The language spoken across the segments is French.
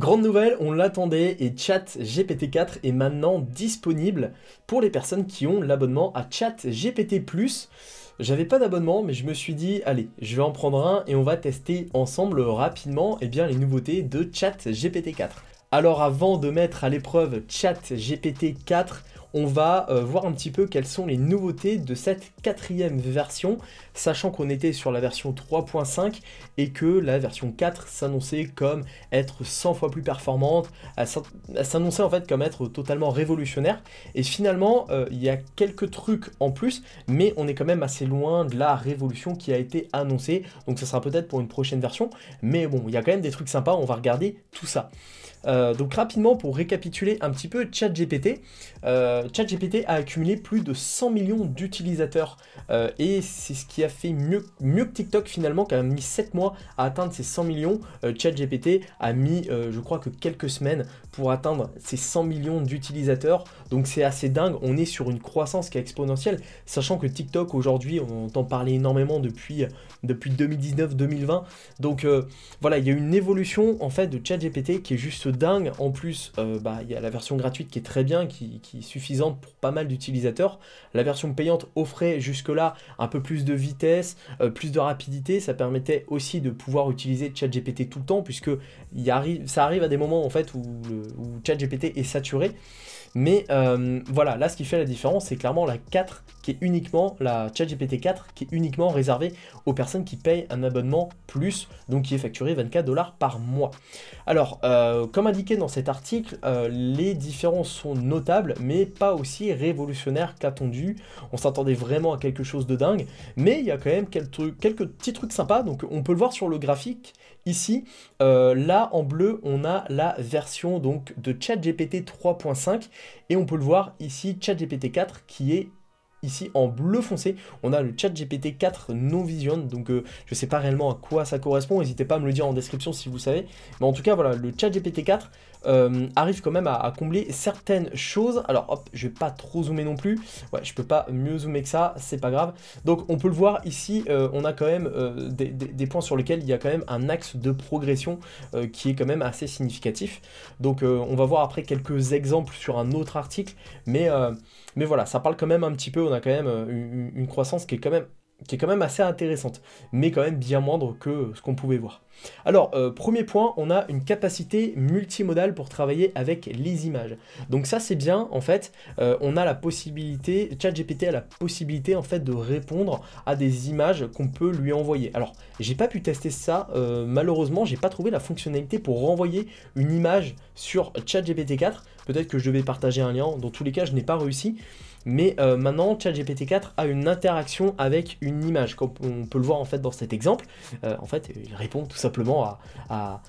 Grande nouvelle, on l'attendait et Chat GPT-4 est maintenant disponible pour les personnes qui ont l'abonnement à Chat GPT+. J'avais pas d'abonnement mais je me suis dit allez, je vais en prendre un et on va tester ensemble rapidement et eh bien, les nouveautés de Chat GPT-4. Alors avant de mettre à l'épreuve Chat GPT-4, on va euh, voir un petit peu quelles sont les nouveautés de cette quatrième version, sachant qu'on était sur la version 3.5 et que la version 4 s'annonçait comme être 100 fois plus performante, s'annonçait en fait comme être totalement révolutionnaire, et finalement euh, il y a quelques trucs en plus, mais on est quand même assez loin de la révolution qui a été annoncée, donc ça sera peut-être pour une prochaine version, mais bon, il y a quand même des trucs sympas, on va regarder tout ça. Euh, donc rapidement pour récapituler un petit peu ChatGPT, euh, euh, ChatGPT a accumulé plus de 100 millions d'utilisateurs euh, et c'est ce qui a fait mieux, mieux que TikTok finalement qui a mis 7 mois à atteindre ces 100 millions. Euh, ChatGPT a mis je crois que quelques semaines pour atteindre ces 100 millions d'utilisateurs. Donc c'est assez dingue, on est sur une croissance qui est exponentielle, sachant que TikTok aujourd'hui, on entend parler énormément depuis, depuis 2019-2020. Donc euh, voilà, il y a une évolution en fait de ChatGPT qui est juste dingue. En plus, euh, bah, il y a la version gratuite qui est très bien, qui, est suffisante pour pas mal d'utilisateurs. La version payante offrait jusque-là un peu plus de vitesse, euh, plus de rapidité, ça permettait aussi de pouvoir utiliser ChatGPT tout le temps, puisque il arrive, ça arrive à des moments en fait où où ChatGPT est saturé. Mais euh, voilà, là ce qui fait la différence, c'est clairement la 4 qui est uniquement, la ChatGPT 4 qui est uniquement réservée aux personnes qui payent un abonnement plus, donc qui est facturé 24 dollars par mois. Alors, euh, comme indiqué dans cet article, euh, les différences sont notables, mais pas aussi révolutionnaires qu'attendu. On s'attendait vraiment à quelque chose de dingue, mais il y a quand même quelques petits trucs sympas, donc on peut le voir sur le graphique ici. Euh, là, en bleu, on a la version donc de ChatGPT 3.5 et on peut le voir ici, ChatGPT 4 qui est ici en bleu foncé, on a le chat GPT 4 non vision, donc euh, je ne sais pas réellement à quoi ça correspond, n'hésitez pas à me le dire en description si vous savez, mais en tout cas voilà, le chat GPT 4 euh, arrive quand même à, combler certaines choses, alors hop, je vais pas trop zoomer non plus, ouais, je peux pas mieux zoomer que ça, c'est pas grave, donc on peut le voir ici, euh, on a quand même des, des, points sur lesquels il y a quand même un axe de progression qui est quand même assez significatif, donc on va voir après quelques exemples sur un autre article, mais... Mais voilà, ça parle quand même un petit peu, on a quand même euh, une, croissance qui est quand même qui est quand même assez intéressante, mais quand même bien moindre que ce qu'on pouvait voir. Alors, euh, premier point, on a une capacité multimodale pour travailler avec les images. Donc ça, c'est bien, en fait, euh, on a la possibilité, ChatGPT a la possibilité, en fait, de répondre à des images qu'on peut lui envoyer. Alors, j'ai pas pu tester ça, euh, malheureusement, j'ai pas trouvé la fonctionnalité pour renvoyer une image sur ChatGPT 4. Peut-être que je devais partager un lien, dans tous les cas, je n'ai pas réussi. Mais euh, maintenant, ChatGPT 4 a une interaction avec une image, comme on peut le voir en fait dans cet exemple. Euh, en fait, il répond tout simplement à,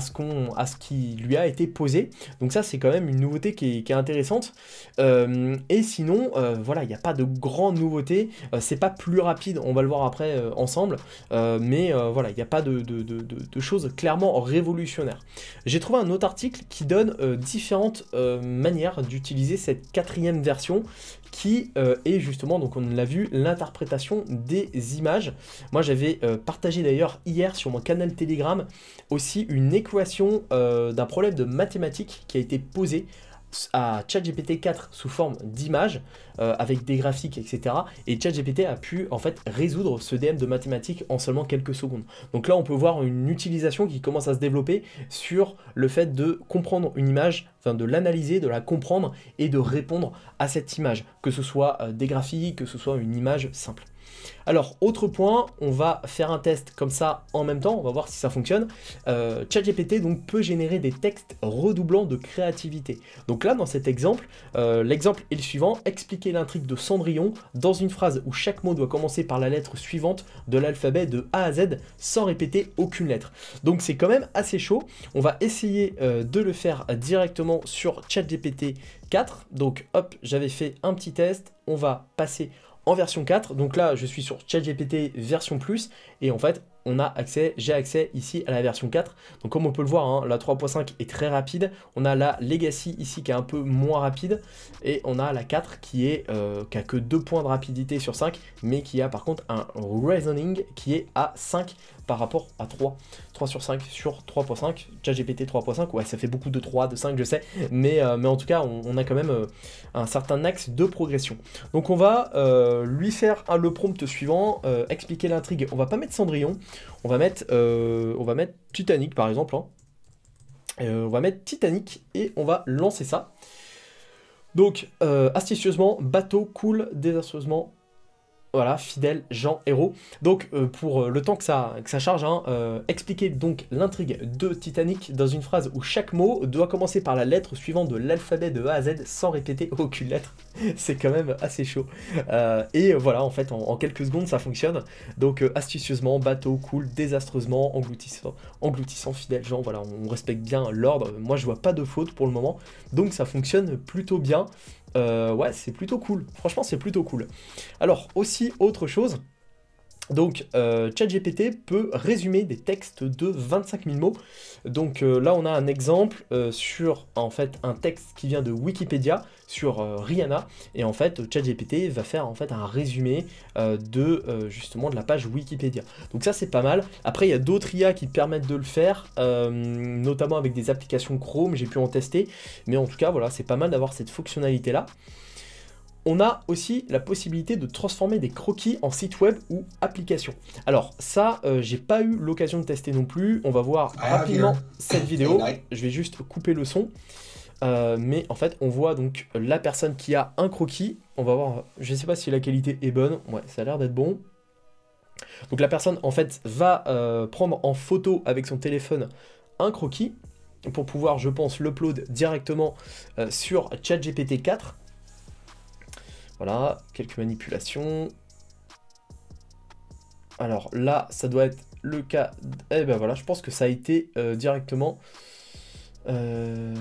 ce, qu'on, à ce qui lui a été posé. Donc ça, c'est quand même une nouveauté qui est, intéressante. Euh, et sinon, voilà, il n'y a pas de grande nouveauté. c'est pas plus rapide, on va le voir après ensemble. mais voilà, il n'y a pas de, choses clairement révolutionnaires. J'ai trouvé un autre article qui donne différentes manières d'utiliser cette quatrième version qui euh, est justement, donc on l'a vu, l'interprétation des images. Moi j'avais euh, partagé d'ailleurs hier sur mon canal Telegram aussi une équation euh, d'un problème de mathématiques qui a été posé, à ChatGPT 4 sous forme d'image, euh, avec des graphiques, etc. Et ChatGPT a pu en fait résoudre ce DM de mathématiques en seulement quelques secondes. Donc là, on peut voir une utilisation qui commence à se développer sur le fait de comprendre une image, enfin de l'analyser, de la comprendre et de répondre à cette image, que ce soit euh, des graphiques, que ce soit une image simple. Alors, autre point, on va faire un test comme ça en même temps, on va voir si ça fonctionne. Euh, ChatGPT donc peut générer des textes redoublants de créativité. Donc là, dans cet exemple, euh, l'exemple est le suivant, expliquer l'intrigue de Cendrillon dans une phrase où chaque mot doit commencer par la lettre suivante de l'alphabet de A à Z sans répéter aucune lettre. Donc c'est quand même assez chaud, on va essayer euh, de le faire directement sur ChatGPT 4. Donc hop, j'avais fait un petit test, on va passer en version 4. Donc là, je suis sur ChatGPT version plus et en fait, on a accès, j'ai accès ici à la version 4. Donc comme on peut le voir, hein, la 3.5 est très rapide. On a la Legacy ici qui est un peu moins rapide et on a la 4 qui est euh, que deux points de rapidité sur 5 mais qui a par contre un reasoning qui est à 5 par rapport à 3. 3 sur 5 sur 3.5, ChatGPT 3.5, ouais ça fait beaucoup de 3, de 5 je sais, mais, euh, mais en tout cas on, a quand même euh, un certain axe de progression. Donc on va euh, lui faire le prompt suivant, expliquer l'intrigue, on va pas mettre Cendrillon, on va mettre, on va mettre Titanic par exemple, hein. on va mettre Titanic et on va lancer ça. Donc, astucieusement, bateau coule désastreusement voilà, fidèle Jean héros Donc, euh, pour euh, le temps que ça, charge, hein, euh, expliquer donc l'intrigue de Titanic dans une phrase où chaque mot doit commencer par la lettre suivante de l'alphabet de A à Z sans répéter aucune lettre. C'est quand même assez chaud. et voilà, en fait, en, quelques secondes, ça fonctionne. Donc, astucieusement, bateau, cool, désastreusement, engloutissant, engloutissant, fidèle Jean. Voilà, on respecte bien l'ordre. Moi, je vois pas de faute pour le moment. Donc, ça fonctionne plutôt bien. Euh, ouais, c'est plutôt cool. Franchement, c'est plutôt cool. Alors, aussi, autre chose, donc, euh, ChatGPT peut résumer des textes de 25 000 mots. Donc euh, là, on a un exemple euh, sur en fait un texte qui vient de Wikipédia sur Rihanna. Et en fait, ChatGPT va faire en fait un résumé de justement de la page Wikipédia. Donc ça, c'est pas mal. Après, il y a d'autres IA qui permettent de le faire, notamment avec des applications Chrome. J'ai pu en tester, mais en tout cas, voilà, c'est pas mal d'avoir cette fonctionnalité là. On a aussi la possibilité de transformer des croquis en site web ou applications. Alors ça, je euh, j'ai pas eu l'occasion de tester non plus. On va voir ah, rapidement cette vidéo. Je vais juste couper le son. Euh, mais en fait, on voit donc la personne qui a un croquis. On va voir, je sais pas si la qualité est bonne. Ouais, ça a l'air d'être bon. Donc la personne en fait va euh, prendre en photo avec son téléphone un croquis pour pouvoir, je pense, l'upload directement sur ChatGPT 4 voilà, quelques manipulations. Alors là, ça doit être le cas... Eh ben voilà, je pense que ça a été euh, directement... Euh,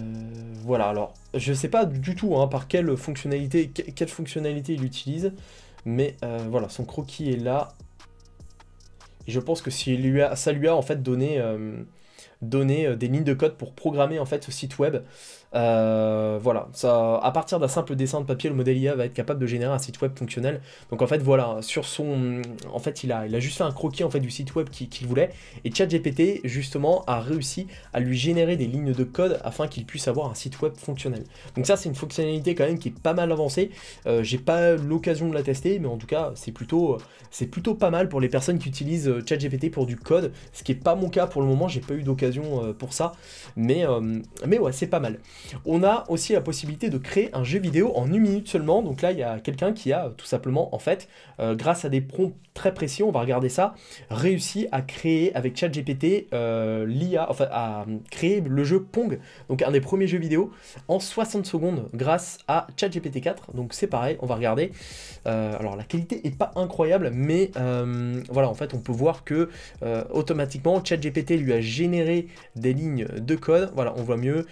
voilà, alors, je sais pas du tout hein, par quelle fonctionnalité, quelle fonctionnalité il utilise, mais euh, voilà, son croquis est là. je pense que lui a, ça lui a en fait donné, donné des lignes de code pour programmer en fait ce site web. Euh, voilà, ça, à partir d'un simple dessin de papier, le modèle IA va être capable de générer un site web fonctionnel. Donc en fait, voilà, sur son, en fait, il a, il a juste fait un croquis en fait du site web qu'il voulait. Et ChatGPT justement a réussi à lui générer des lignes de code afin qu'il puisse avoir un site web fonctionnel. Donc ça, c'est une fonctionnalité quand même qui est pas mal avancée. Euh, j'ai pas l'occasion de la tester, mais en tout cas, c'est plutôt, c'est plutôt pas mal pour les personnes qui utilisent euh, ChatGPT pour du code, ce qui est pas mon cas pour le moment. J'ai pas eu d'occasion pour ça, mais, mais ouais, c'est pas mal. On a aussi la possibilité de créer un jeu vidéo en une minute seulement. Donc là, il y a quelqu'un qui a tout simplement, en fait, euh, grâce à des prompts très précis, on va regarder ça, réussi à créer avec ChatGPT euh, l'IA, enfin à créer le jeu Pong, donc un des premiers jeux vidéo, en 60 secondes grâce à ChatGPT 4. Donc c'est pareil, on va regarder. Euh, alors la qualité est pas incroyable, mais voilà, en fait, on peut voir que automatiquement, ChatGPT lui a généré des lignes de code. Voilà, on voit mieux.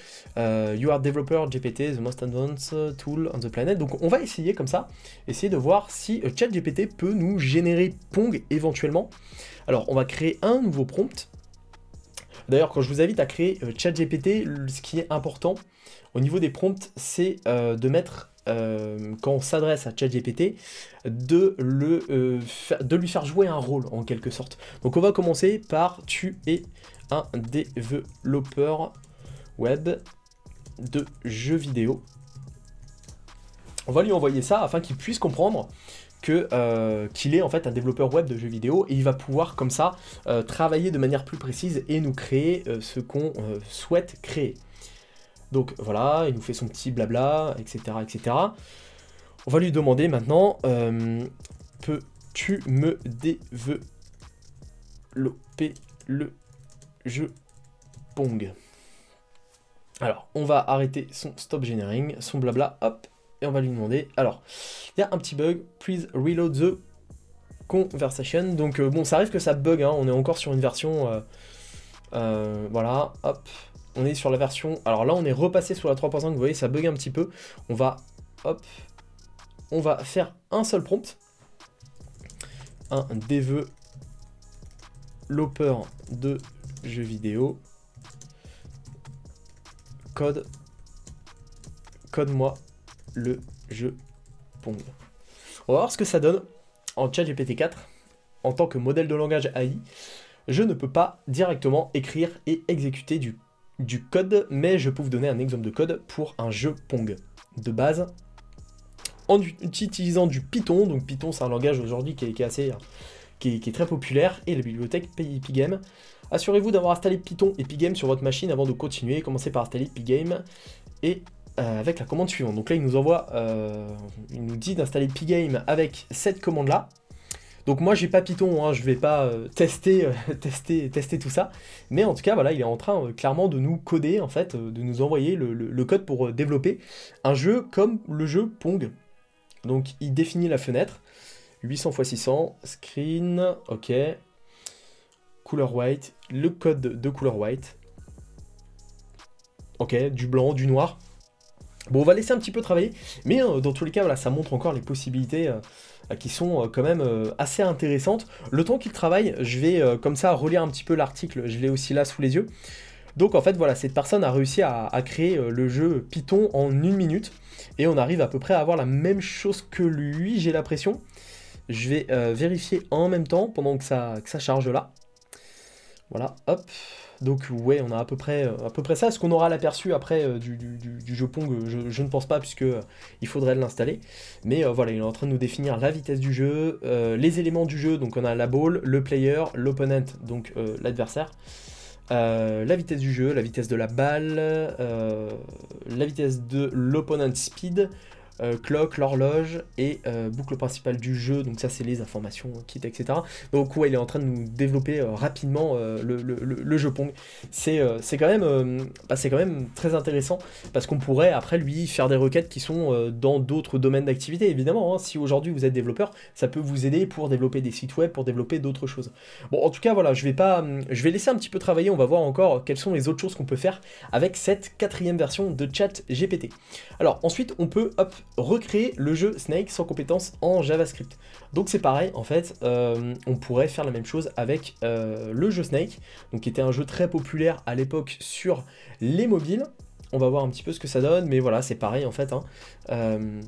You are developer GPT, the most advanced tool on the planet. Donc on va essayer comme ça, essayer de voir si euh, ChatGPT peut nous générer Pong éventuellement. Alors on va créer un nouveau prompt. D'ailleurs, quand je vous invite à créer euh, ChatGPT, ce qui est important au niveau des prompts, c'est euh, de mettre quand on s'adresse à ChatGPT, de, le, de lui faire jouer un rôle en quelque sorte. Donc on va commencer par tu es un développeur web de jeux vidéo. On va lui envoyer ça afin qu'il puisse comprendre euh, qu'il est en fait un développeur web de jeux vidéo et il va pouvoir comme ça euh, travailler de manière plus précise et nous créer euh, ce qu'on souhaite créer. Donc voilà, il nous fait son petit blabla, etc. etc. On va lui demander maintenant, peux-tu me développer le jeu Pong alors, on va arrêter son stop generating, son blabla, hop, et on va lui demander. Alors, il y a un petit bug, please reload the conversation. Donc, euh, bon, ça arrive que ça bug, hein, on est encore sur une version. Euh, euh, voilà, hop, on est sur la version. Alors là, on est repassé sur la 3.5, vous voyez, ça bug un petit peu. On va, hop, on va faire un seul prompt. Un looper de jeux vidéo code. Code-moi le jeu Pong. On va voir ce que ça donne en chat GPT-4. En tant que modèle de langage AI, je ne peux pas directement écrire et exécuter du, du code, mais je peux vous donner un exemple de code pour un jeu Pong. De base, en utilisant du Python, donc Python c'est un langage aujourd'hui qui, est assez... Qui est, très populaire, et la bibliothèque Pygame. Assurez-vous d'avoir installé Python et Pygame sur votre machine avant de continuer. Commencez par installer Pygame et euh, avec la commande suivante. Donc là, il nous envoie, euh, il nous dit d'installer Pygame avec cette commande-là. Donc moi, j'ai pas Python, je hein. je vais pas euh, tester, tester, tester tout ça. Mais en tout cas, voilà, il est en train clairement de nous coder, en fait, de nous envoyer le code pour développer un jeu comme le jeu Pong. Donc il définit la fenêtre. 800 x 600, screen, ok, couleur white, le code de couleur white. Ok, du blanc, du noir. Bon, on va laisser un petit peu travailler, mais euh, dans tous les cas, voilà, ça montre encore les possibilités euh, qui sont euh, quand même assez intéressantes. Le temps qu'il travaille, je vais comme ça relire un petit peu l'article, je l'ai aussi là sous les yeux. Donc en fait, voilà, cette personne a réussi à, créer le jeu Python en une minute, et on arrive à peu près à avoir la même chose que lui, j'ai l'impression. Je vais vérifier en même temps pendant que ça, que ça charge là. Voilà, hop. Donc ouais, on a à peu près, euh, à peu près ça. ce qu'on aura l'aperçu après euh, du, du, du, jeu Pong euh, je, ne pense pas, puisque il faudrait l'installer. Mais voilà, il est en train de nous définir la vitesse du jeu, les éléments du jeu. Donc on a la balle, le player, l'opponent, donc l'adversaire. la vitesse du jeu, la vitesse de la balle, la vitesse de l'opponent speed, euh, clock, l'horloge et euh, boucle principale du jeu. Donc ça c'est les informations, euh, kit, etc. Donc ouais, il est en train de nous développer rapidement le, jeu Pong. C'est c'est quand, même, bah, quand même très intéressant parce qu'on pourrait après lui faire des requêtes qui sont dans d'autres domaines d'activité. Évidemment, hein. si aujourd'hui vous êtes développeur, ça peut vous aider pour développer des sites web, pour développer d'autres choses. Bon, en tout cas voilà, je vais pas, je vais laisser un petit peu travailler. On va voir encore quelles sont les autres choses qu'on peut faire avec cette quatrième version de Chat GPT. Alors ensuite, on peut hop recréer le jeu Snake sans compétences en JavaScript. Donc c'est pareil, en fait, euh, on pourrait faire la même chose avec euh, le jeu Snake, donc qui était un jeu très populaire à l'époque sur les mobiles. On va voir un petit peu ce que ça donne, mais voilà, c'est pareil en fait. Hein. Euh,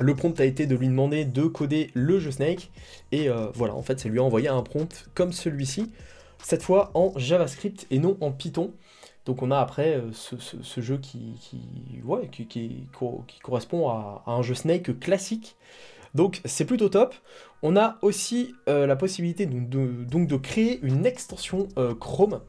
le prompt a été de lui demander de coder le jeu Snake, et voilà, en fait, ça lui a envoyé un prompt comme celui-ci, cette fois en JavaScript et non en Python. Donc on a après euh, ce, jeu qui, correspond à, un jeu Snake classique. Donc c'est plutôt top. On a aussi euh, la possibilité de, donc de créer une extension euh, Chrome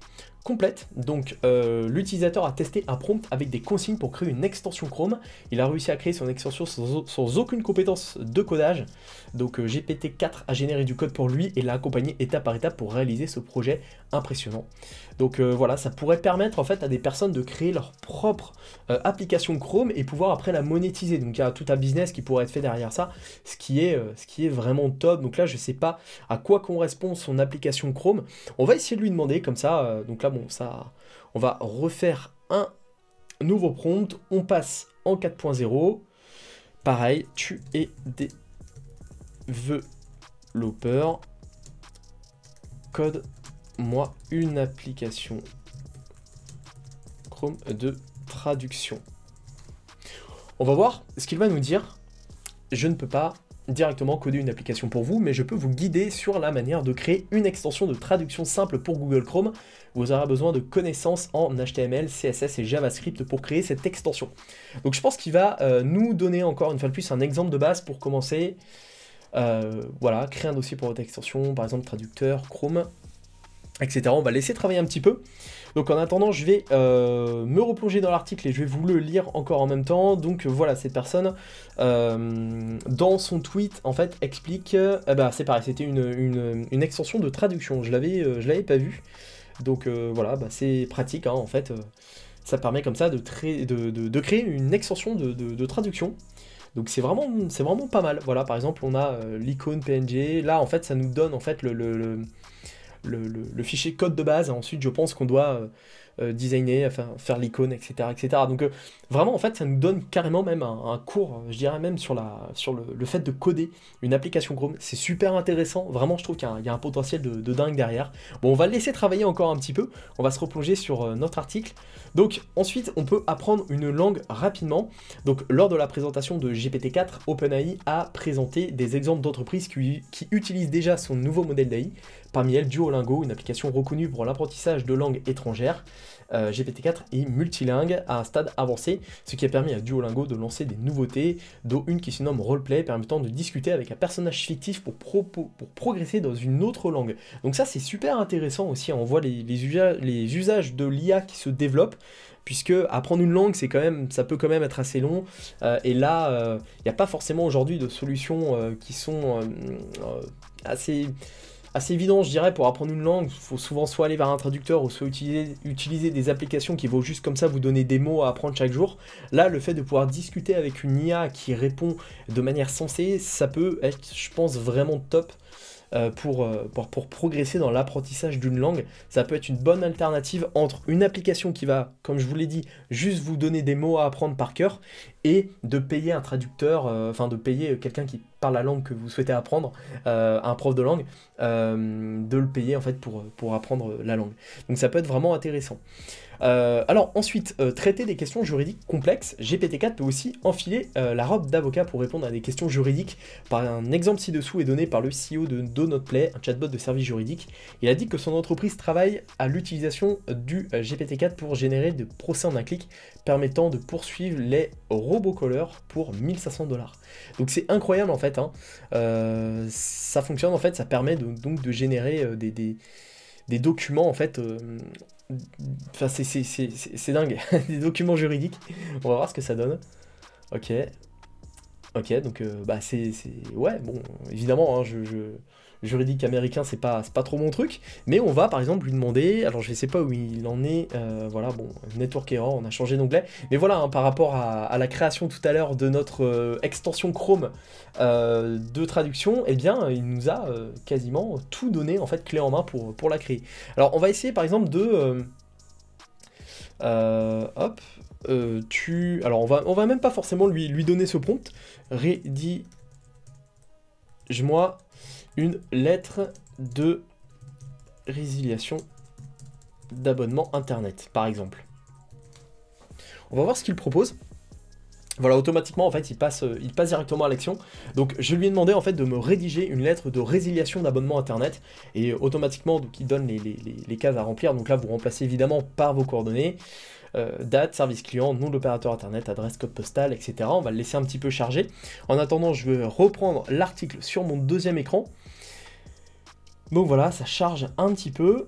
complète. Donc euh, l'utilisateur a testé un prompt avec des consignes pour créer une extension Chrome. Il a réussi à créer son extension sans, aucune compétence de codage. Donc euh, GPT-4 a généré du code pour lui et l'a accompagné étape par étape pour réaliser ce projet impressionnant. Donc euh, voilà, ça pourrait permettre en fait à des personnes de créer leur propre application Chrome et pouvoir après la monétiser. Donc il y a tout un business qui pourrait être fait derrière ça, ce qui est, ce qui est vraiment top. Donc là, je sais pas à quoi correspond son application Chrome. On va essayer de lui demander comme ça. donc là, ça... On va refaire un nouveau prompt. On passe en 4.0. Pareil, tu es développeur. Code-moi une application Chrome de traduction. On va voir ce qu'il va nous dire. Je ne peux pas directement coder une application pour vous, mais je peux vous guider sur la manière de créer une extension de traduction simple pour Google Chrome. Vous aurez besoin de connaissances en HTML, CSS et JavaScript pour créer cette extension. Donc je pense qu'il va euh, nous donner encore une fois de plus un exemple de base pour commencer. Euh, voilà, créer un dossier pour votre extension, par exemple traducteur, Chrome, etc. On va laisser travailler un petit peu. Donc en attendant, je vais euh, me replonger dans l'article et je vais vous le lire encore en même temps. Donc voilà, cette personne, euh, dans son tweet, en fait, explique... bah c'est pareil, c'était une, extension de traduction, je l'avais l'avais pas vu. Donc voilà, bah, c'est pratique, hein, en fait. ça permet comme ça de, créer une extension de, traduction. Donc c'est vraiment, vraiment pas mal. Voilà, par exemple, on a l'icône PNG. Là, en fait, ça nous donne en fait le le, fichier code de base. Ensuite, je pense qu'on doit euh, euh, designer, enfin, faire l'icône, etc., etc. Donc, euh, vraiment, en fait, ça nous donne carrément même un, cours, je dirais même sur, la, sur le, fait de coder une application Chrome. C'est super intéressant. Vraiment, je trouve qu'il y, a un potentiel de, dingue derrière. Bon, on va laisser travailler encore un petit peu. On va se replonger sur notre article. Donc, ensuite, on peut apprendre une langue rapidement. Donc, lors de la présentation de GPT-4, OpenAI a présenté des exemples d'entreprises qui, qui utilisent déjà son nouveau modèle d'AI Parmi elles, Duolingo, une application reconnue pour l'apprentissage de langues étrangères. Euh, GPT-4 est multilingue à un stade avancé, ce qui a permis à Duolingo de lancer des nouveautés, dont une qui se nomme Roleplay, permettant de discuter avec un personnage fictif pour, progresser dans une autre langue. Donc ça, c'est super intéressant aussi, hein. on voit les, usages de l'IA qui se développent, puisque apprendre une langue, c'est quand même, ça peut quand même être assez long, euh, et là, euh, il n'y a pas forcément aujourd'hui de solutions qui sont assez assez évident, je dirais, pour apprendre une langue. Il faut souvent soit aller vers un traducteur ou soit utiliser, utiliser des applications qui vont juste comme ça vous donner des mots à apprendre chaque jour. Là, le fait de pouvoir discuter avec une IA qui répond de manière sensée, ça peut être, je pense, vraiment top. Euh, euh, pour, pour, progresser dans l'apprentissage d'une langue. Ça peut être une bonne alternative entre une application qui va, comme je vous l'ai dit, juste vous donner des mots à apprendre par cœur et de payer un traducteur, euh, enfin de payer quelqu'un qui parle la langue que vous souhaitez apprendre, un prof de langue, de le payer en fait pour, pour apprendre la langue. Donc ça peut être vraiment intéressant. Euh, alors ensuite, euh, traiter des questions juridiques complexes, GPT-4 peut aussi enfiler euh, la robe d'avocat pour répondre à des questions juridiques. Par un exemple ci-dessous est donné par le CEO de Play, un chatbot de service juridique. Il a dit que son entreprise travaille à l'utilisation du GPT-4 pour générer des procès en un clic permettant de poursuivre les Robocallers pour 1500 dollars. Donc c'est incroyable en fait. Hein. ça fonctionne en fait, ça permet donc de générer des, documents en fait Enfin, c'est dingue. des documents juridiques. On va voir ce que ça donne. Ok. Ok, donc, euh, bah, c'est. Ouais, bon, évidemment, hein, je juridique américain, c'est pas, pas trop mon truc, mais on va par exemple lui demander, alors je sais pas où il en est, euh, voilà, bon, network error, on a changé d'onglet, mais voilà, hein, par rapport à, la création tout à l'heure de notre euh, extension Chrome euh, de traduction, eh bien, il nous a quasiment tout donné, en fait, clé en main pour, pour la créer. Alors, on va essayer par exemple de... hop, tu... Alors, on va, on va même pas forcément lui, lui donner ce prompt, je moi une lettre de résiliation d'abonnement internet, par exemple. On va voir ce qu'il propose. Voilà, automatiquement, en fait, il passe, euh, il passe directement à l'action. Donc, je lui ai demandé, en fait, de me rédiger une lettre de résiliation d'abonnement Internet. Et euh, automatiquement, donc, il donne les, cases à remplir. Donc là, vous remplacez évidemment par vos coordonnées. Euh, date, service client, nom de l'opérateur internet, adresse, code postal, etc. On va le laisser un petit peu charger. En attendant, je vais reprendre l'article sur mon deuxième écran. Donc voilà, ça charge un petit peu.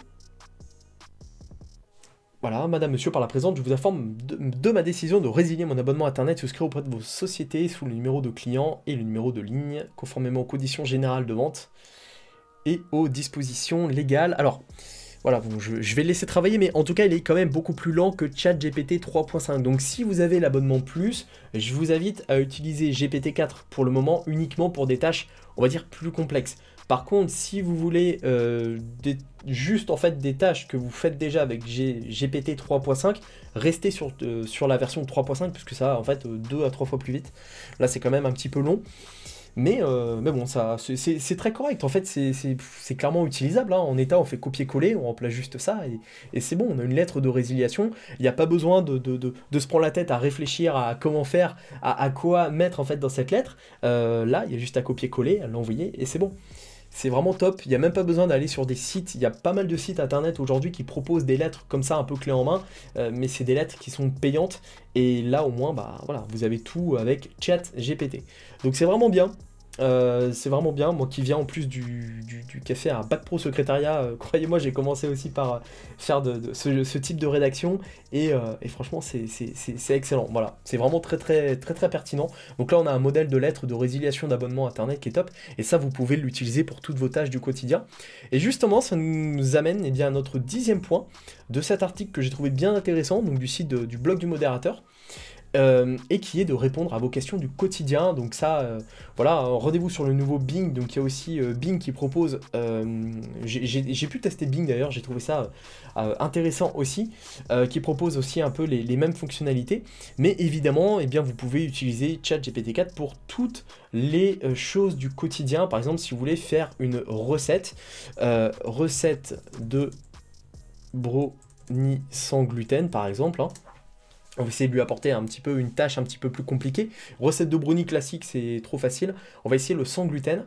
Voilà, madame, monsieur, par la présente, je vous informe de, ma décision de résilier mon abonnement internet souscrit auprès de vos sociétés sous le numéro de client et le numéro de ligne, conformément aux conditions générales de vente et aux dispositions légales. Alors, voilà, je, je, vais le laisser travailler, mais en tout cas, il est quand même beaucoup plus lent que ChatGPT 3.5. Donc, si vous avez l'abonnement Plus, je vous invite à utiliser GPT-4 pour le moment uniquement pour des tâches, on va dire, plus complexes. Par contre, si vous voulez euh, juste en fait des tâches que vous faites déjà avec GPT 3.5, restez sur, euh, sur la version 3.5 puisque ça va en fait euh, deux à trois fois plus vite. Là, c'est quand même un petit peu long. Mais, mais bon, ça, c'est très correct. En fait, c'est clairement utilisable. Hein. En état, on fait copier-coller, on remplace juste ça, et, c'est bon, on a une lettre de résiliation. Il n'y a pas besoin de, de, se prendre la tête à réfléchir à comment faire, à, quoi mettre en fait dans cette lettre. là, il y a juste à copier-coller, à l'envoyer, et c'est bon. C'est vraiment top, il n'y a même pas besoin d'aller sur des sites, il y a pas mal de sites internet aujourd'hui qui proposent des lettres comme ça un peu clé en main, euh, mais c'est des lettres qui sont payantes et là au moins bah voilà, vous avez tout avec ChatGPT. Donc c'est vraiment bien. Euh, c'est vraiment bien, moi qui viens en plus du, café à bac pro secrétariat, euh, croyez-moi j'ai commencé aussi par euh, faire ce, type de rédaction et, franchement c'est excellent, voilà, c'est vraiment très très très très pertinent. Donc là on a un modèle de lettre de résiliation d'abonnement internet qui est top et ça vous pouvez l'utiliser pour toutes vos tâches du quotidien. Et justement ça nous amène eh bien, à notre dixième point de cet article que j'ai trouvé bien intéressant, donc du site du blog du modérateur. Euh, et qui est de répondre à vos questions du quotidien. Donc ça, euh, voilà, hein, rendez-vous sur le nouveau Bing. Donc il y a aussi euh, Bing qui propose, j'ai pu tester Bing d'ailleurs, j'ai trouvé ça intéressant aussi, qui propose aussi un peu les, mêmes fonctionnalités. Mais évidemment, et eh bien, vous pouvez utiliser ChatGPT4 pour toutes les choses du quotidien. Par exemple, si vous voulez faire une recette, recette de brownie sans gluten par exemple, hein, on va essayer de lui apporter un petit peu une tâche un petit peu plus compliquée. Recette de brownie classique, c'est trop facile. On va essayer le sans gluten.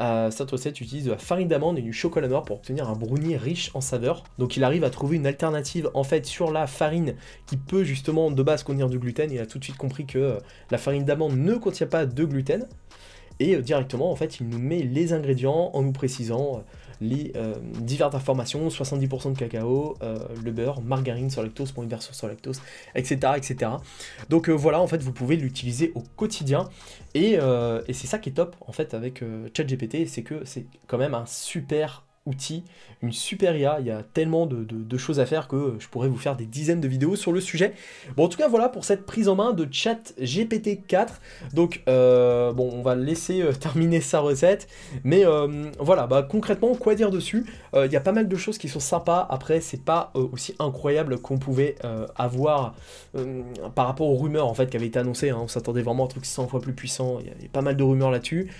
Euh, cette recette utilise de la farine d'amande et du chocolat noir pour obtenir un brownie riche en saveur. Donc il arrive à trouver une alternative en fait sur la farine qui peut justement de base contenir du gluten. Il a tout de suite compris que euh, la farine d'amande ne contient pas de gluten. Et euh, directement en fait il nous met les ingrédients en nous précisant les euh, diverses informations, 70% de cacao, euh, le beurre, margarine sans lactose, pour une version sans lactose, etc. etc. Donc euh, voilà, en fait, vous pouvez l'utiliser au quotidien. Et, et c'est ça qui est top, en fait, avec ChatGPT, c'est que c'est quand même un super outil, une super IA. Il y a tellement de, choses à faire que je pourrais vous faire des dizaines de vidéos sur le sujet. Bon, en tout cas, voilà pour cette prise en main de Chat GPT 4. Donc, euh, bon, on va laisser euh, terminer sa recette. Mais euh, voilà, bah, concrètement, quoi dire dessus Il y a pas mal de choses qui sont sympas. Après, c'est pas aussi incroyable qu'on pouvait avoir par rapport aux rumeurs en fait qui avaient été annoncées. Hein. On s'attendait vraiment à un truc 100 fois plus puissant. Il y avait pas mal de rumeurs là-dessus.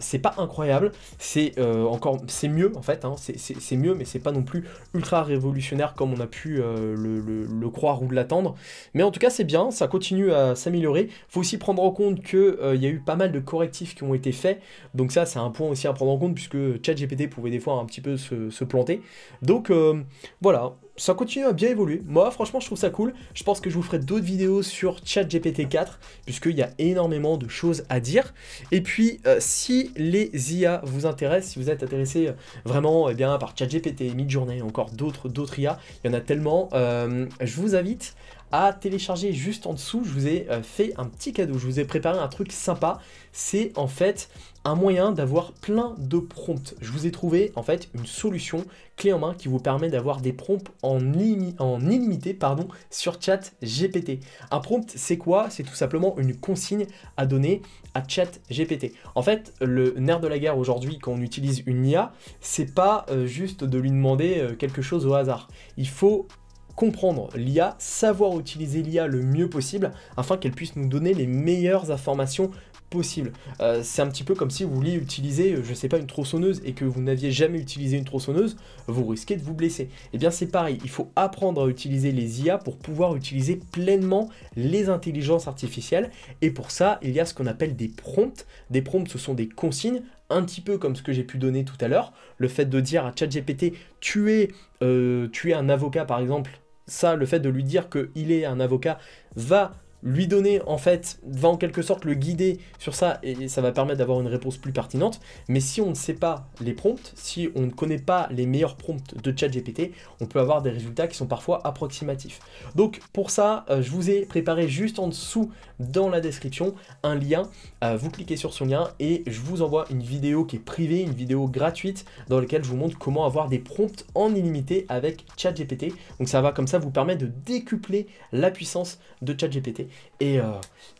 c'est pas incroyable. C'est encore, c'est mieux en Hein, c'est mieux, mais c'est pas non plus ultra révolutionnaire comme on a pu euh, le, croire ou l'attendre. Mais en tout cas, c'est bien, ça continue à s'améliorer. Faut aussi prendre en compte qu'il il euh, y a eu pas mal de correctifs qui ont été faits. Donc ça, c'est un point aussi à prendre en compte puisque ChatGPT pouvait des fois un petit peu se, se planter. Donc euh, voilà, ça continue à bien évoluer. Moi, franchement, je trouve ça cool. Je pense que je vous ferai d'autres vidéos sur ChatGPT-4, puisqu'il y a énormément de choses à dire. Et puis, euh, si les IA vous intéressent, si vous êtes intéressé euh, vraiment eh bien, par ChatGPT, Midjourney, encore d'autres, d'autres IA, il y en a tellement, euh, je vous invite à télécharger juste en dessous. Je vous ai fait un petit cadeau, je vous ai préparé un truc sympa. C'est en fait un moyen d'avoir plein de prompts. Je vous ai trouvé en fait une solution clé en main qui vous permet d'avoir des prompts en, en illimité pardon, sur chat GPT. Un prompt c'est quoi C'est tout simplement une consigne à donner à chat GPT. En fait le nerf de la guerre aujourd'hui quand on utilise une IA c'est pas euh, juste de lui demander euh, quelque chose au hasard. Il faut comprendre l'IA, savoir utiliser l'IA le mieux possible afin qu'elle puisse nous donner les meilleures informations possible. Euh, c'est un petit peu comme si vous vouliez utiliser, euh, je ne sais pas, une tronçonneuse et que vous n'aviez jamais utilisé une tronçonneuse, vous risquez de vous blesser. Et eh bien c'est pareil, il faut apprendre à utiliser les IA pour pouvoir utiliser pleinement les intelligences artificielles et pour ça, il y a ce qu'on appelle des prompts. Des prompts, ce sont des consignes un petit peu comme ce que j'ai pu donner tout à l'heure, le fait de dire à ChatGPT tu euh, tu es un avocat par exemple, ça, le fait de lui dire qu'il est un avocat va lui donner en fait, va en quelque sorte le guider sur ça et ça va permettre d'avoir une réponse plus pertinente. Mais si on ne sait pas les prompts, si on ne connaît pas les meilleurs prompts de ChatGPT, on peut avoir des résultats qui sont parfois approximatifs. Donc pour ça, euh, je vous ai préparé juste en dessous dans la description un lien. Euh, vous cliquez sur ce lien et je vous envoie une vidéo qui est privée, une vidéo gratuite dans laquelle je vous montre comment avoir des prompts en illimité avec ChatGPT. Donc ça va comme ça vous permettre de décupler la puissance de ChatGPT. Et, euh,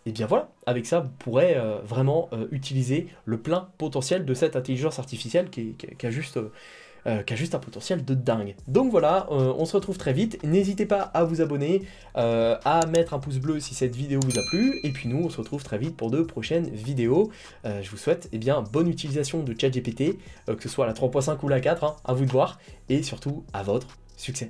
et bien voilà, avec ça, vous pourrez euh, vraiment euh, utiliser le plein potentiel de cette intelligence artificielle qui, a juste... un potentiel de dingue. Donc voilà, on se retrouve très vite. N'hésitez pas à vous abonner, à mettre un pouce bleu si cette vidéo vous a plu. Et puis nous, on se retrouve très vite pour de prochaines vidéos. je vous souhaite et eh bien, bonne utilisation de ChatGPT, que ce soit la 3.5 ou la 4, hein, à vous de voir. Et surtout, à votre succès.